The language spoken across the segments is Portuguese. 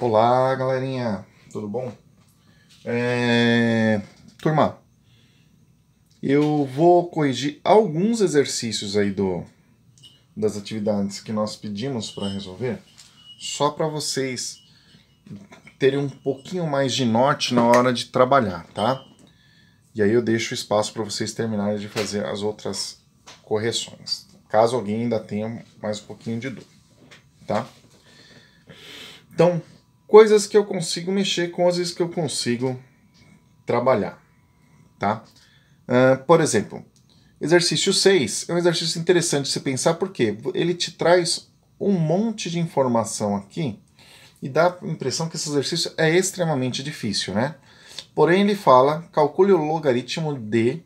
Olá, galerinha, tudo bom? É... Turma, eu vou corrigir alguns exercícios aí do das atividades que nós pedimos para resolver, só para vocês terem um pouquinho mais de norte na hora de trabalhar, tá? E aí eu deixo espaço para vocês terminarem de fazer as outras correções, caso alguém ainda tenha mais um pouquinho de dor, tá? Então, coisas que eu consigo mexer, coisas que eu consigo trabalhar, tá? Uh, por exemplo, exercício 6 é um exercício interessante de se pensar porque ele te traz um monte de informação aqui e dá a impressão que esse exercício é extremamente difícil, né? Porém, ele fala, calcule o logaritmo de,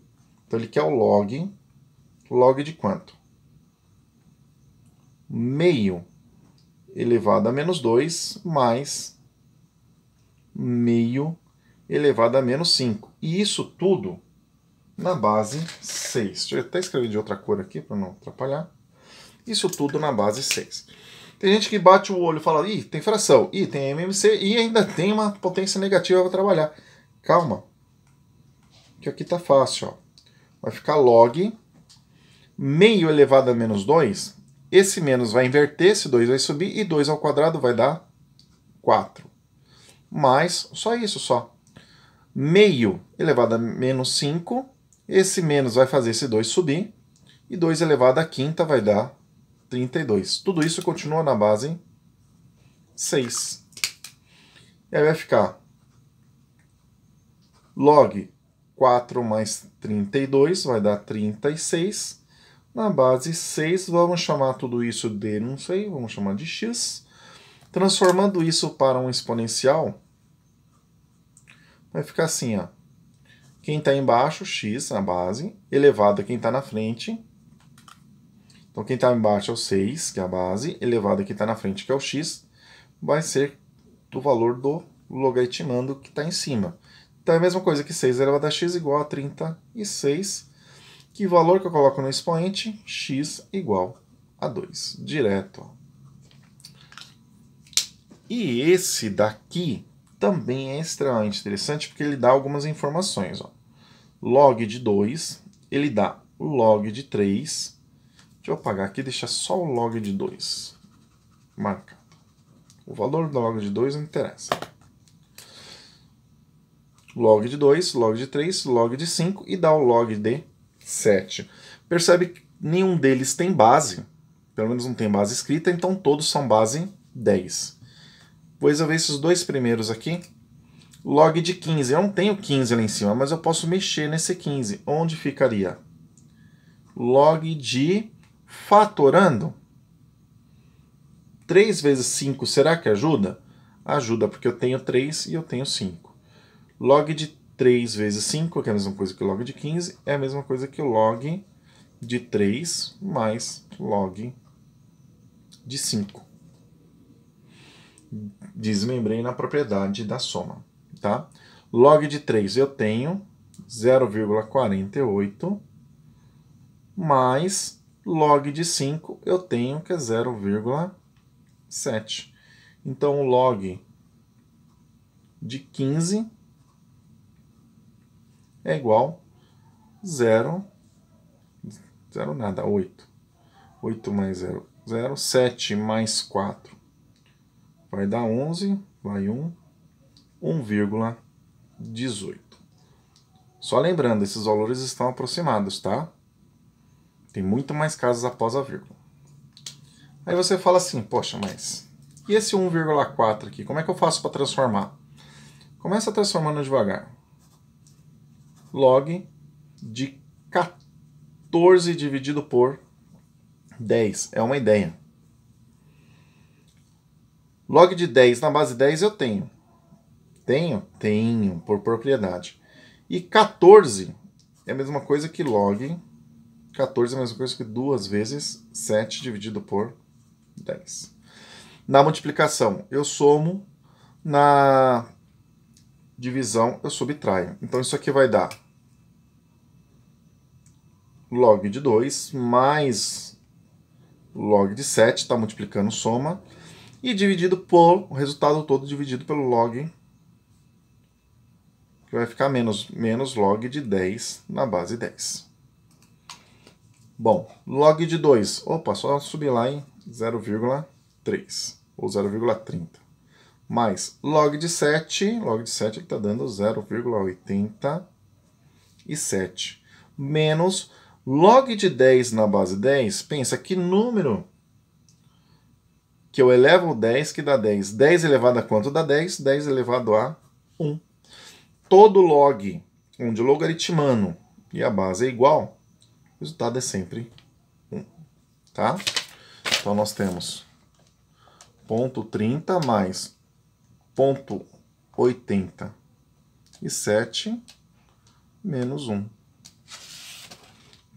então ele quer o log, log de quanto? Meio elevado a menos 2 mais meio elevado a menos 5. E isso tudo na base 6. Deixa eu até escrever de outra cor aqui para não atrapalhar. Isso tudo na base 6. Tem gente que bate o olho e fala, ih, tem fração, ih, tem MMC e ainda tem uma potência negativa para trabalhar. Calma, que aqui tá fácil, ó. Vai ficar log meio elevado a menos 2. Esse menos vai inverter, esse 2 vai subir e 2 ao quadrado vai dar 4 mais só isso só. Meio elevado a menos 5, esse menos vai fazer esse 2 subir, e 2 elevado a quinta vai dar 32. Tudo isso continua na base 6. E aí vai ficar log 4 mais 32 vai dar 36. Na base 6, vamos chamar tudo isso de, não sei, vamos chamar de x. Transformando isso para um exponencial, vai ficar assim, ó. Quem está embaixo, x, na base, elevado a quem está na frente. Então, quem está embaixo é o 6, que é a base, elevado a quem está na frente, que é o x, vai ser do valor do logaritmando que está em cima. Então, é a mesma coisa que 6 elevado a x igual a 36, que valor que eu coloco no expoente? x igual a 2, direto. Ó. E esse daqui também é extremamente interessante porque ele dá algumas informações. Ó. Log de 2, ele dá log de 3. Deixa eu apagar aqui e deixar só o log de 2 marcado. O valor do log de 2 não interessa. Log de 2, log de 3, log de 5 e dá o log de 7. Percebe que nenhum deles tem base, pelo menos não tem base escrita, então todos são base 10. Vou resolver esses dois primeiros aqui. Log de 15. Eu não tenho 15 lá em cima, mas eu posso mexer nesse 15. Onde ficaria? Log de fatorando. 3 vezes 5, será que ajuda? Ajuda, porque eu tenho 3 e eu tenho 5. Log de 3 vezes 5, que é a mesma coisa que o log de 15, é a mesma coisa que o log de 3 mais log de 5 desmembrei na propriedade da soma, tá? Log de 3 eu tenho 0,48 mais log de 5 eu tenho que é 0,7. Então, o log de 15 é igual 0, 0 nada, 8. 8 mais 0, 0. 7 mais 4 vai dar 11, vai 1, 1,18. Só lembrando, esses valores estão aproximados, tá? Tem muito mais casas após a vírgula. Aí você fala assim, poxa, mas e esse 1,4 aqui? Como é que eu faço para transformar? Começa transformando devagar. Log de 14 dividido por 10. É uma ideia. Log de 10 na base 10 eu tenho. Tenho? Tenho, por propriedade. E 14 é a mesma coisa que log. 14 é a mesma coisa que 2 vezes 7 dividido por 10. Na multiplicação, eu somo. Na divisão, eu subtraio. Então, isso aqui vai dar log de 2 mais log de 7, está multiplicando soma, e dividido por o resultado todo dividido pelo log, que vai ficar menos, menos log de 10 na base 10. Bom, log de 2, opa, só subir lá em 0,3 ou 0,30. Mais log de 7, log de 7 é está dando 0,87. Menos log de 10 na base 10, pensa que número que eu elevo 10, que dá 10. 10 elevado a quanto dá 10? 10 elevado a 1. Todo log onde o logaritmano e a base é igual, o resultado é sempre 1. Tá? Então nós temos 0,30 mais 0,87 menos 1,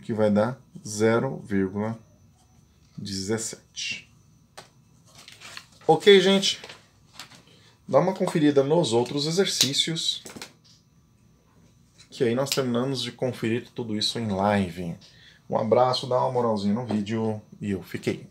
que vai dar 0,17. Ok, gente? Dá uma conferida nos outros exercícios, que aí nós terminamos de conferir tudo isso em live. Um abraço, dá uma moralzinha no vídeo e eu fiquei.